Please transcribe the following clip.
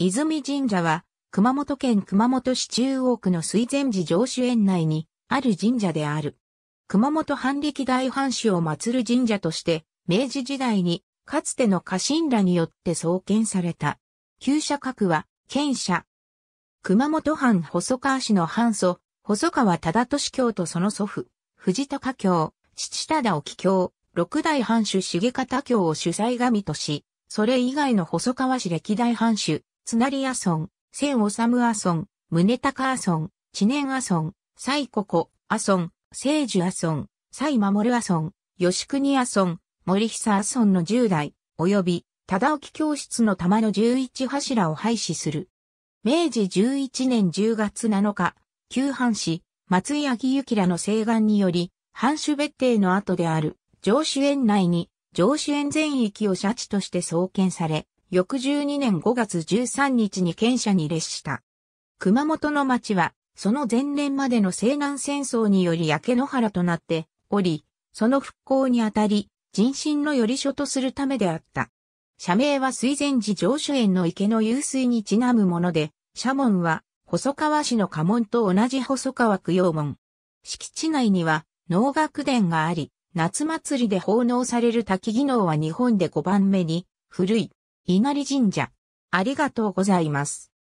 泉神社は、熊本県熊本市中央区の水前寺上主園内にある神社である。熊本藩力大藩主を祀る神社として、明治時代にかつての家臣らによって創建された。旧社格は、県社。熊本藩細川市の藩祖、細川忠俊教とその祖父、藤高教、父忠沖教、六代藩主重方教を主催神とし、それ以外の細川市歴代藩主、津成阿村、千治阿村、宗高阿村、知念阿村、西古古阿村、聖樹阿村、西守阿村、吉国阿村、森久阿村の10代、及び、忠興教室の玉の11柱を廃止する。明治11年10月7日、旧藩士、松井昭幸らの請願により、藩主別邸の後である、上主園内に、上主園全域を社地として創建され、翌12年5月13日に県舎に列した。熊本の町は、その前年までの西南戦争により焼け野原となっており、その復興にあたり、人心の寄り所とするためであった。社名は水前寺上主園の池の湧水にちなむもので、社門は、細川市の家門と同じ細川供養門。敷地内には、農学殿があり、夏祭りで奉納される滝技能は日本で5番目に古い稲荷神社。ありがとうございます。